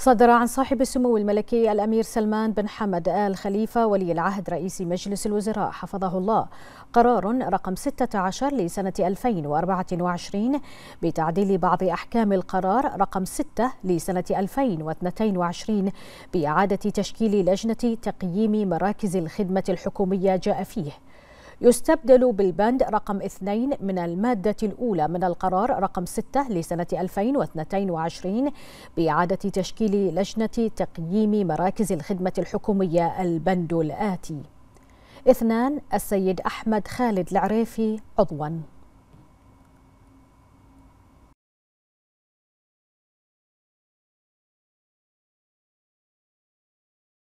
صدر عن صاحب السمو الملكي الأمير سلمان بن حمد آل خليفة ولي العهد رئيس مجلس الوزراء حفظه الله قرار رقم 16 لسنة 2024 بتعديل بعض أحكام القرار رقم 6 لسنة 2022 بإعادة تشكيل لجنة تقييم مراكز الخدمة الحكومية جاء فيه يستبدل بالبند رقم 2 من المادة الأولى من القرار رقم 6 لسنة 2022 بإعادة تشكيل لجنة تقييم مراكز الخدمة الحكومية البند الآتي اثنان السيد أحمد خالد العريفي عضواً